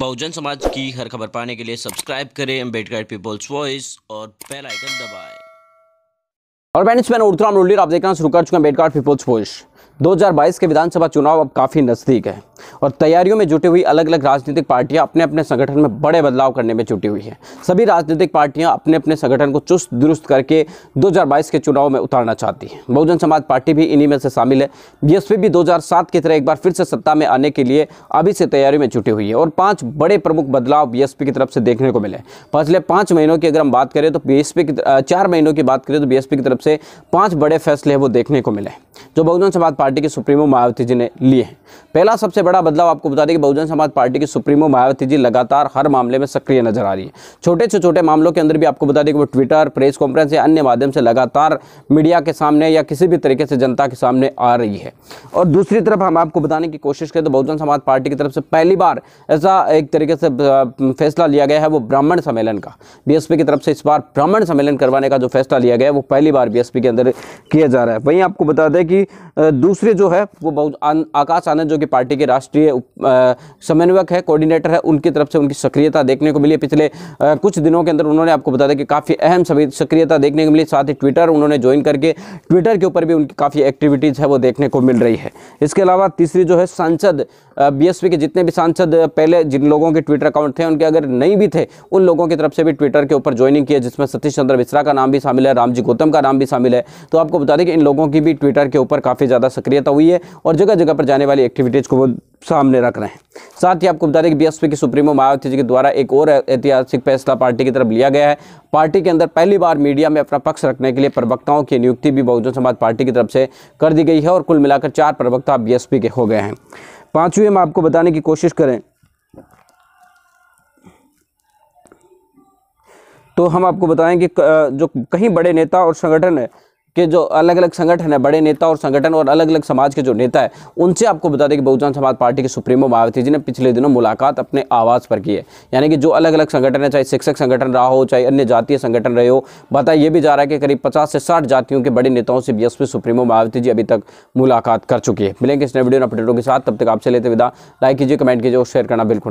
बहुजन समाज की हर खबर पाने के लिए सब्सक्राइब करें अम्बेडकर पीपल्स वॉइस और बेल आइकन दबाएं और फ्रेंड्स मैं उड़तराम रोलियर आप देखना शुरू कर हैं अम्बेडकर पीपल्स वॉइस 2022 के विधानसभा चुनाव अब काफ़ी नज़दीक है और तैयारियों में जुटी हुई अलग अलग राजनीतिक पार्टियां अपने अपने संगठन में बड़े बदलाव करने में जुटी हुई हैं सभी राजनीतिक पार्टियां अपने अपने संगठन को चुस्त दुरुस्त करके 2022 के चुनाव में उतारना चाहती हैं बहुजन समाज पार्टी भी इन्हीं में से शामिल है बीएसपी भी दो की तरह एक बार फिर से सत्ता में आने के लिए अभी से तैयारी में जुटी हुई है और पाँच बड़े प्रमुख बदलाव बी की तरफ से देखने को मिले पिछले पाँच महीनों की अगर हम बात करें तो बी की चार महीनों की बात करें तो बी की तरफ से पाँच बड़े फैसले वो देखने को मिले जो बहुजन समाज पार्टी के सुप्रीमो मायावती जी ने लिए हैं पहला सबसे बड़ा मतलब आपको बता दें कि बहुजन समाज पार्टी की सुप्रीमो मायावती जी लगातार हर मामले में सक्रिय नजर आ रही है छोटे से छोटे मामलों के अंदर भी आपको बता दें कि वो ट्विटर प्रेस कॉन्फ्रेंस या अन्य माध्यम से लगातार मीडिया के सामने या किसी भी तरीके से जनता के सामने आ रही है और दूसरी तरफ हम आपको बताने की कोशिश करें तो बहुजन समाज पार्टी की तरफ से पहली बार ऐसा एक तरीके से फैसला लिया गया है वो ब्राह्मण सम्मेलन का बी की तरफ से इस बार ब्राह्मण सम्मेलन करवाने का जो फैसला लिया गया है वो पहली बार बी के अंदर किया जा रहा है वहीं आपको बता दें कि दूसरे जो है वो आकाश आनंद जो कि पार्टी के राष्ट्रीय राष्ट्रीय समन्वयक है कोऑर्डिनेटर है उनकी तरफ से उनकी सक्रियता देखने को मिली पिछले कुछ दिनों के अंदर उन्होंने आपको बता दें कि काफ़ी अहम सभी सक्रियता देखने को मिली साथ ही ट्विटर उन्होंने ज्वाइन करके ट्विटर के ऊपर भी उनकी काफ़ी एक्टिविटीज़ है वो देखने को मिल रही है इसके अलावा तीसरी जो है सांसद बीएसपी के जितने भी सांसद पहले जिन लोगों के ट्विटर अकाउंट थे उनके अगर नहीं भी थे उन लोगों की तरफ से भी ट्विटर के ऊपर ज्वाइनिंग की है जिसमें सतीश चंद्र मिश्रा का नाम भी शामिल है रामजी गौतम का नाम भी शामिल है तो आपको बता दें कि इन लोगों की भी ट्विटर के ऊपर काफ़ी ज़्यादा सक्रियता हुई है और जगह जगह पर जाने वाली एक्टिविटीज़ को वो सामने रख रहे हैं साथ ही आपको बता दें कि बीएसपी की सुप्रीमो मायावती जी के द्वारा एक और ऐतिहासिक फैसला पार्टी की तरफ लिया गया है पार्टी के अंदर पहली बार मीडिया में अपना पक्ष रखने के लिए प्रवक्ताओं की नियुक्ति भी बहुजन समाज पार्टी की तरफ से कर दी गई है और कुल मिलाकर चार प्रवक्ता बीएसपी के हो गए हैं पाँचवीं हम आपको बताने की कोशिश करें तो हम आपको बताएं कि जो कहीं बड़े नेता और संगठन है के जो अलग अलग संगठन है बड़े नेता और संगठन और अलग अलग समाज के जो नेता है उनसे आपको बता दें कि बहुजन समाज पार्टी के सुप्रीमो मायावती जी ने पिछले दिनों मुलाकात अपने आवास पर की है यानी कि जो अलग अलग संगठन है चाहे शिक्षक संगठन रहा हो चाहे अन्य जातीय संगठन रहे हो बताया ये भी जा रहा है कि करीब पचास से साठ जातियों के बड़े नेताओं से बी सुप्रीमो मायावती जी अभी तक मुलाकात कर चुकी है मिलेंगे इस नए वीडियो अपडेटों के साथ तब तक आपसे लेते विदा लाइक कीजिए कमेंट कीजिए और शेयर करना बिल्कुल